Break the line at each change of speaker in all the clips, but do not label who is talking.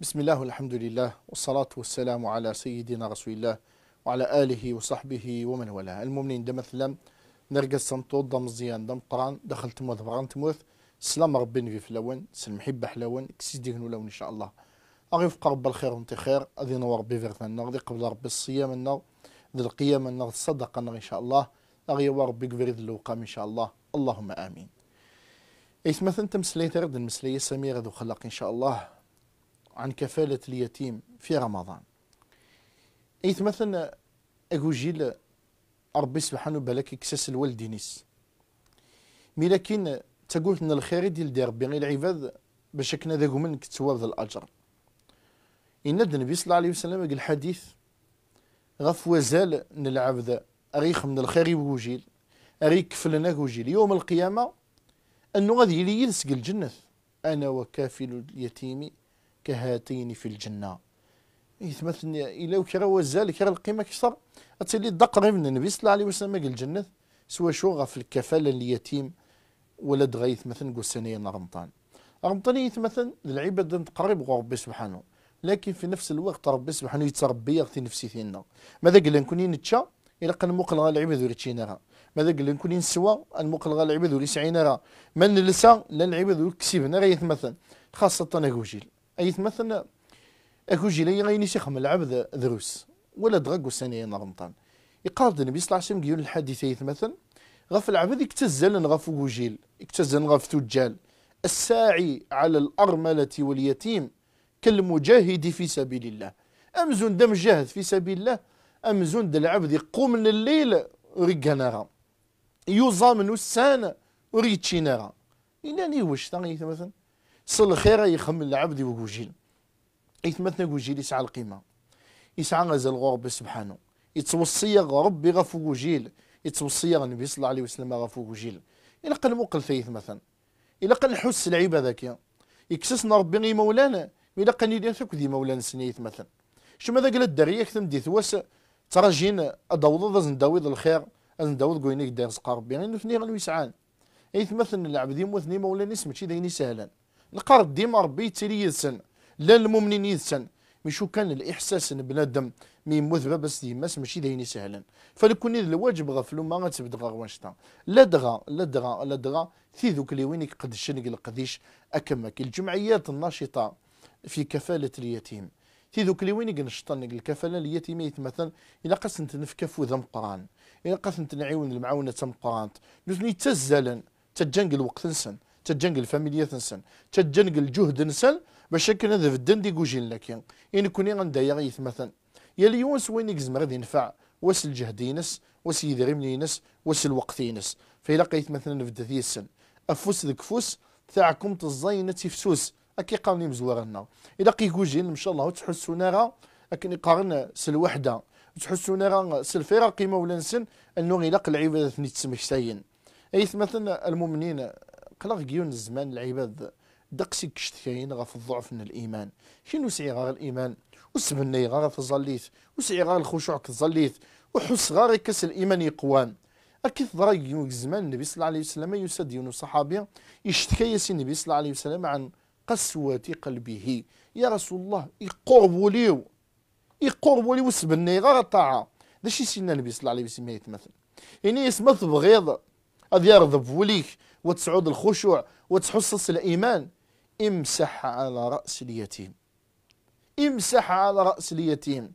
بسم الله والحمد لله والصلاة والسلام على سيدنا رسول الله وعلى آله وصحبه ومن والاه المؤمنين دم ثلام نرقص صمتوط دم الزيان دم قران دخلت موث بغان تموث سلام ربي في فلون سلم حب حلون كسيس ديهن إن شاء الله أغيف قرب الخير ونتي خير أذي نور ربي فيرثنا أذي قبل ربي الصيام النار ذي القيام النار الصدق النار إن شاء الله أغي ربي قبري ذي اللوقام إن شاء الله اللهم آمين إيث مثلا تمسلي ترد المسلية سميرة ذو خلق إن شاء الله عن كفالة اليتيم في رمضان إيث مثلا أقو جيل ربي سبحانه بلك كساس الوالد نيس مي لكن تقولت ان الخير ديال دي ربي غير العباد باش كنا ذاك منك كتواب الاجر ان النبي صلى الله عليه وسلم قال الحديث غف وزال ان العبد اريخ من الخير وجيل اريك فلنا وجيل يوم القيامه انه غادي يلي يلسق الجنه انا وكافل اليتيم كهاتين في الجنة يثمثن إيه، إلا وكرا وزال كرا القيمة كسر أتسلي الدق غير من النبي صلى الله عليه وسلم قال الجنة سوى شو غف الكفالة اليتيم ولد غيث مثلا قول سنية رمضان رمضان يثمثن إيه، العبادة تقرب ربي سبحانه لكن في نفس الوقت ربي سبحانه يتربي يغطي نفسي فينا ماذا قال كوني نتشا إلا قال مقلغ العباد وريتشينا ماذا قال كوني نسوى المقلغ العباد وريسعينا من لسا لا العباد وركسيبنا غيث مثلا خاصة أنا ايت مثلا أكو جيلي غيني شيخ من العبد دروس ولا دغق السنة نغمطان يقارد النبي صلى الله عليه وسلم يقول الحديث أيث مثلا غف العبد اكتزل غف وجيل اكتزل غف تجال الساعي على الأرملة واليتيم كالمجاهد في سبيل الله أمزون دم جاهد في سبيل الله أمزون العبد يقوم الليل رقناها يوزا من وريتشينا وريتشيناها اناني وش تغيث مثلا صل خيره يخمل العبد وجوجيل يتمثل وجيل يسعى القيمه يسعى غزل غرب سبحانه يتوصي ربي غف وجيل يتوصي النبي صلى الله عليه وسلم غفو وجيل الا قل مقل فيث مثلا الا قل حس العيب هذاك يكسسنا ربي غي مولانا الا قال يدير ثك دي مولانا سنيث مثلا شو ماذا قال الدريه كثم دي ثواس تراجين ادوض زنداويض الخير زنداويض قوينيك داير سقا ربي يعني غير نفني غنويسعان اي مثلا العبد يموثني مولانا اسمك ماشي ديني سهلان القرض ديما ربي يتري يدسن لا المؤمنين يدسن مشو كان الاحساس ان بنادم مي مثبه بس ديماس ماشي داين سهلا فلكوني الواجب غفلو ما غاتبدا غوانشتا لا دغا لا دغا لا دغا في ذوك اللي وينك قد الشنق القديش اكمك الجمعيات الناشطه في كفاله اليتيم في ذوك اللي وينك نشطن الكفاله اليتيم مثلا الى قاس نتنفك فوذا قران الى قاس نتنعيون المعاونه قران نوزني تزالن تجنق الوقت نسن تجنق الفاميليا تنسن تجنق الجهد نسن باش كنا ذا في دي كوجين لكن يعني إن كوني غندايا غيث مثلا يلي يونس وين يقزم غادي ينفع واس الجهد ينس واس من ينس واس الوقت ينس فإلا قيت مثلا فدثي السن أفوس ذك فوس تاعكم تزاينة تفسوس أكي قاوني مزوارنا الى قي كوجين إن شاء الله تحسونا راه أكن يقارن سلوحدة تحسونا راه سلفيرا قيمة ولا نسن أنه غيلاق العبادة تسمكتاين أيث مثلا المؤمنين قلق يون الزمان العباد دقسي كشتكاين غف الضعف من الايمان شنو سعي غا الايمان وسبني غير الظليث وسعي غا الخشوع كتظليت وحس غا كس الايمان يقوان اكيد ضرا الزمان النبي صلى الله عليه وسلم يسد يون صحابي يشتكي ياسين النبي صلى الله عليه وسلم عن قسوة قلبه يا رسول الله يقربوا ليو يقرب لي وسبني غا الطاعة داك شي سيدنا النبي صلى الله عليه وسلم يتمثل يعني يسمى بغيض اذ يغضب وليك وتسعود الخشوع وتحصص الايمان امسح على راس اليتيم امسح على راس اليتيم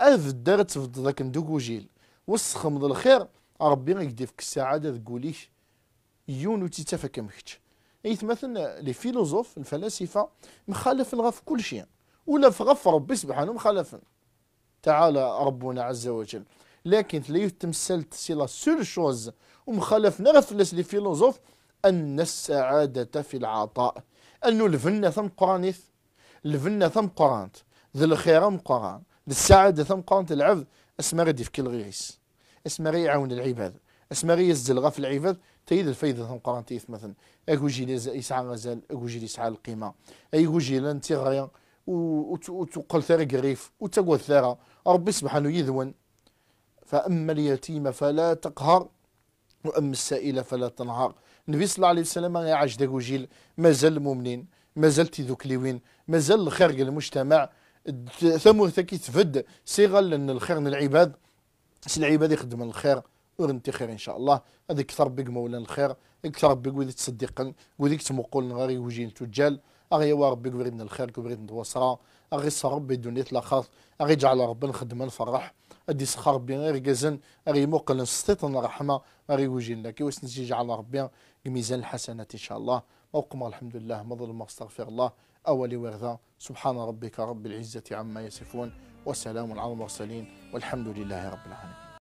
اذ درت في ذاك ندوكوجيل وسخم الخير ربي غيدي فيك السعاده تقولي يون وتتفك مكتش أي مثلا لي فيلوزوف الفلاسفه مخالف غف كل شيء ولا في غف ربي سبحانه مخالف تعالى ربنا عز وجل لكن لا تمثلت سي لا سول شوز ومخالف نرفلس لي فيلوزوف أن السعادة في العطاء أنه الفنة ثم قرانيث الفنة ثم قرانت ذي الخير ثم قران ذي السعادة ثم قرانت العبد اسمها غادي في كل غيس اسمها يعاون العباد اسمها يزلغ في العباد تيد الفايدة ثم قرانت مثلا أكوجي يسعى غزال أكوجي يسعى القيمة جي لانتي غاية وتقول ثاري قريف وتقول الثارة ربي سبحانه يذون فأما اليتيم فلا تقهر وأما السائل فلا تنهار النبي صلى الله عليه وسلم عاش داك جيل مازال المؤمنين مازال تيذوكليوين مازال الخير المجتمع ثمو تفد صيغه لان الخير للعباد سي العباد يخدم الخير ورنتي خير ان شاء الله هذيك كثر بك مولانا الخير اكثر ربك ولي تصدق وذيك تمقول غير يوجي التجال اغي يا ربي وريدنا الخير وريدنا الوسرى اغي صار ربي لا الاخر اغي جعل ربي نخدم نفرح ادي سخر غير غزن اري موقل نسطيطن الرحمه اري وجينا كي نجي على ربي ميزان الحسنات ان شاء الله موقم الحمد لله مظلم استغفر الله اولي وغدا سبحان ربك رب العزه عما يصفون وسلام على المرسلين والحمد لله رب العالمين